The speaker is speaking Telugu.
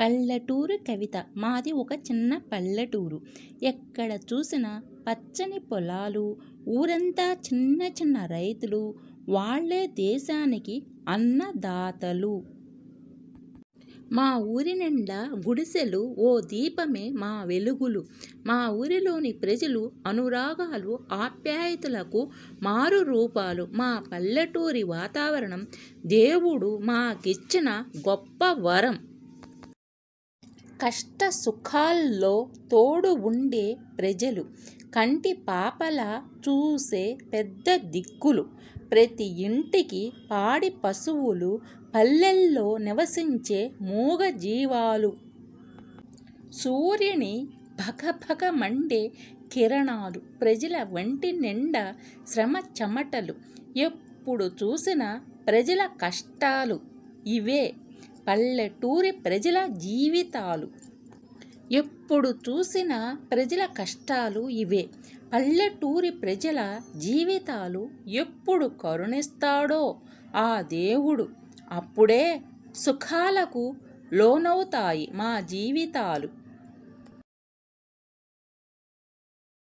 పల్లెటూరు కవిత మాది ఒక చిన్న పల్లెటూరు ఎక్కడ చూసినా పచ్చని పొలాలు ఊరంతా చిన్న చిన్న రైతులు వాళ్లే దేశానికి అన్నదాతలు మా ఊరి నిండా గుడిసెలు ఓ దీపమే మా వెలుగులు మా ఊరిలోని ప్రజలు అనురాగాలు ఆప్యాయతలకు మారు రూపాలు మా పల్లెటూరి వాతావరణం దేవుడు మాకిచ్చిన గొప్ప వరం కష్ట సుఖాల్లో తోడు ఉండే ప్రజలు కంటి పాపల చూసే పెద్ద దిక్కులు ప్రతి ఇంటికి పాడి పశువులు పల్లెల్లో నివసించే మూగ జీవాలు సూర్యుని భగభగ మండే కిరణాలు ప్రజల వంటి నిండా శ్రమ చెమటలు ఎప్పుడు చూసిన ప్రజల కష్టాలు ఇవే పల్లెటూరి ప్రజల జీవితాలు ఎప్పుడు చూసిన ప్రజల కష్టాలు ఇవే పల్లెటూరి ప్రజల జీవితాలు ఎప్పుడు కరుణిస్తాడో ఆ దేవుడు అప్పుడే సుఖాలకు లోనవుతాయి మా జీవితాలు